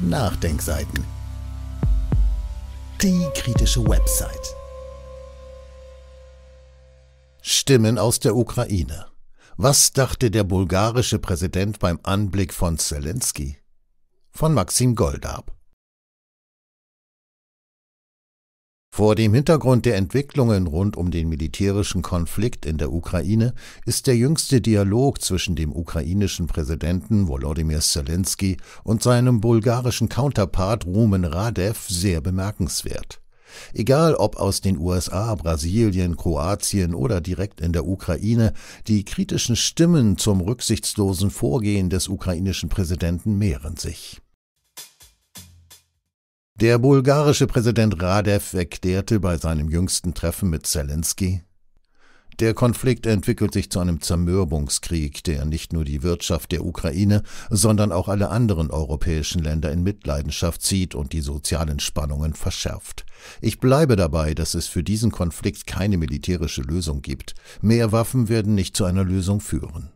Nachdenkseiten. Die kritische Website. Stimmen aus der Ukraine. Was dachte der bulgarische Präsident beim Anblick von Zelensky? Von Maxim Goldab. Vor dem Hintergrund der Entwicklungen rund um den militärischen Konflikt in der Ukraine ist der jüngste Dialog zwischen dem ukrainischen Präsidenten Volodymyr Zelensky und seinem bulgarischen Counterpart Rumen Radev sehr bemerkenswert. Egal ob aus den USA, Brasilien, Kroatien oder direkt in der Ukraine, die kritischen Stimmen zum rücksichtslosen Vorgehen des ukrainischen Präsidenten mehren sich. Der bulgarische Präsident Radev erklärte bei seinem jüngsten Treffen mit Zelensky, der Konflikt entwickelt sich zu einem Zermürbungskrieg, der nicht nur die Wirtschaft der Ukraine, sondern auch alle anderen europäischen Länder in Mitleidenschaft zieht und die sozialen Spannungen verschärft. Ich bleibe dabei, dass es für diesen Konflikt keine militärische Lösung gibt. Mehr Waffen werden nicht zu einer Lösung führen.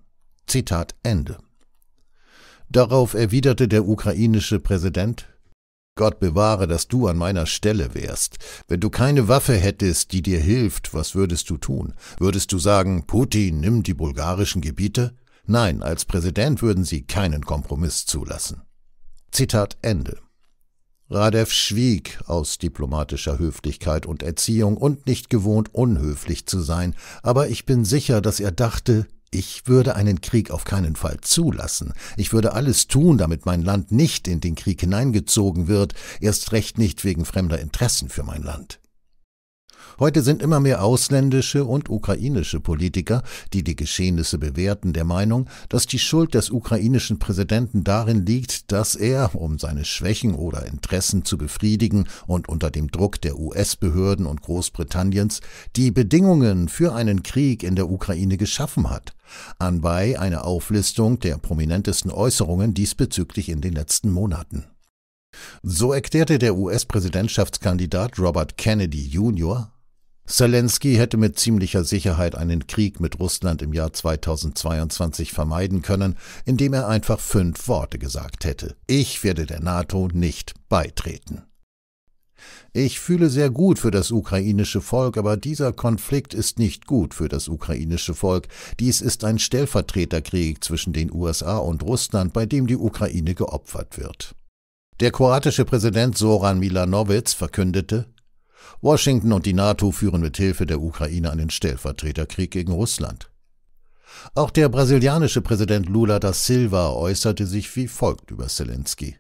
Zitat Ende. Darauf erwiderte der ukrainische Präsident Gott bewahre, dass du an meiner Stelle wärst. Wenn du keine Waffe hättest, die dir hilft, was würdest du tun? Würdest du sagen, Putin, nimm die bulgarischen Gebiete? Nein, als Präsident würden sie keinen Kompromiss zulassen. Zitat Ende. Radev schwieg aus diplomatischer Höflichkeit und Erziehung und nicht gewohnt, unhöflich zu sein, aber ich bin sicher, dass er dachte, ich würde einen Krieg auf keinen Fall zulassen. Ich würde alles tun, damit mein Land nicht in den Krieg hineingezogen wird, erst recht nicht wegen fremder Interessen für mein Land. Heute sind immer mehr ausländische und ukrainische Politiker, die die Geschehnisse bewerten, der Meinung, dass die Schuld des ukrainischen Präsidenten darin liegt, dass er, um seine Schwächen oder Interessen zu befriedigen und unter dem Druck der US-Behörden und Großbritanniens, die Bedingungen für einen Krieg in der Ukraine geschaffen hat. Anbei eine Auflistung der prominentesten Äußerungen diesbezüglich in den letzten Monaten. So erklärte der US-Präsidentschaftskandidat Robert Kennedy Jr. Zelensky hätte mit ziemlicher Sicherheit einen Krieg mit Russland im Jahr 2022 vermeiden können, indem er einfach fünf Worte gesagt hätte. Ich werde der NATO nicht beitreten. Ich fühle sehr gut für das ukrainische Volk, aber dieser Konflikt ist nicht gut für das ukrainische Volk. Dies ist ein Stellvertreterkrieg zwischen den USA und Russland, bei dem die Ukraine geopfert wird. Der kroatische Präsident Soran Milanovic verkündete, Washington und die NATO führen mit Hilfe der Ukraine einen Stellvertreterkrieg gegen Russland. Auch der brasilianische Präsident Lula da Silva äußerte sich wie folgt über Zelensky.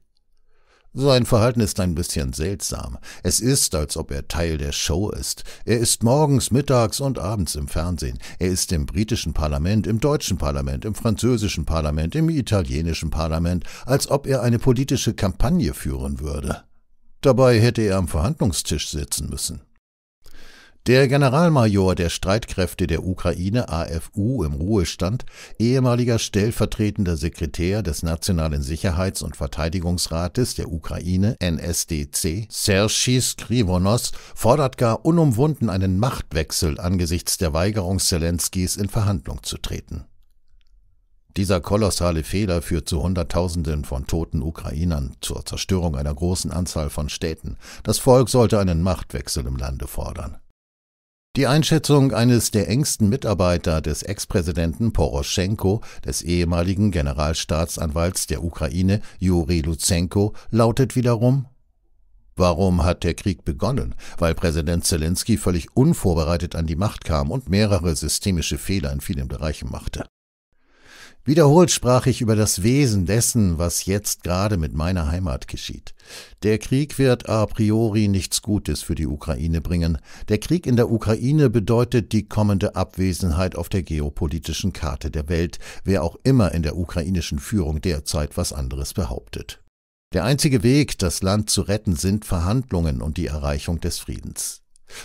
Sein Verhalten ist ein bisschen seltsam. Es ist, als ob er Teil der Show ist. Er ist morgens, mittags und abends im Fernsehen. Er ist im britischen Parlament, im deutschen Parlament, im französischen Parlament, im italienischen Parlament, als ob er eine politische Kampagne führen würde. Dabei hätte er am Verhandlungstisch sitzen müssen. Der Generalmajor der Streitkräfte der Ukraine AFU im Ruhestand, ehemaliger stellvertretender Sekretär des Nationalen Sicherheits- und Verteidigungsrates der Ukraine NSDC, Sergei Skrivonos, fordert gar unumwunden einen Machtwechsel angesichts der Weigerung Zelenskis in Verhandlung zu treten. Dieser kolossale Fehler führt zu Hunderttausenden von toten Ukrainern, zur Zerstörung einer großen Anzahl von Städten. Das Volk sollte einen Machtwechsel im Lande fordern. Die Einschätzung eines der engsten Mitarbeiter des Ex-Präsidenten Poroschenko, des ehemaligen Generalstaatsanwalts der Ukraine Juri Lutsenko, lautet wiederum Warum hat der Krieg begonnen? Weil Präsident Zelensky völlig unvorbereitet an die Macht kam und mehrere systemische Fehler in vielen Bereichen machte. Wiederholt sprach ich über das Wesen dessen, was jetzt gerade mit meiner Heimat geschieht. Der Krieg wird a priori nichts Gutes für die Ukraine bringen. Der Krieg in der Ukraine bedeutet die kommende Abwesenheit auf der geopolitischen Karte der Welt, wer auch immer in der ukrainischen Führung derzeit was anderes behauptet. Der einzige Weg, das Land zu retten, sind Verhandlungen und die Erreichung des Friedens.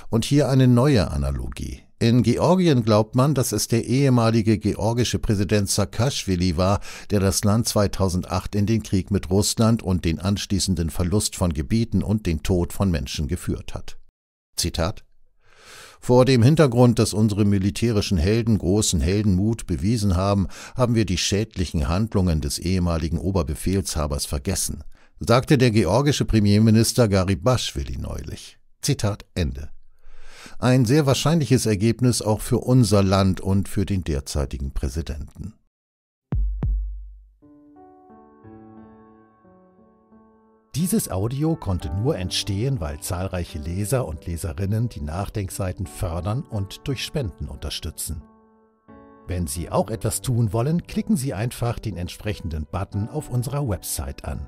Und hier eine neue Analogie. In Georgien glaubt man, dass es der ehemalige georgische Präsident Saakashvili war, der das Land 2008 in den Krieg mit Russland und den anschließenden Verlust von Gebieten und den Tod von Menschen geführt hat. Zitat vor dem Hintergrund, dass unsere militärischen Helden großen Heldenmut bewiesen haben, haben wir die schädlichen Handlungen des ehemaligen Oberbefehlshabers vergessen, sagte der georgische Premierminister Garibashvili neulich. Zitat Ende ein sehr wahrscheinliches Ergebnis auch für unser Land und für den derzeitigen Präsidenten. Dieses Audio konnte nur entstehen, weil zahlreiche Leser und Leserinnen die Nachdenkseiten fördern und durch Spenden unterstützen. Wenn Sie auch etwas tun wollen, klicken Sie einfach den entsprechenden Button auf unserer Website an.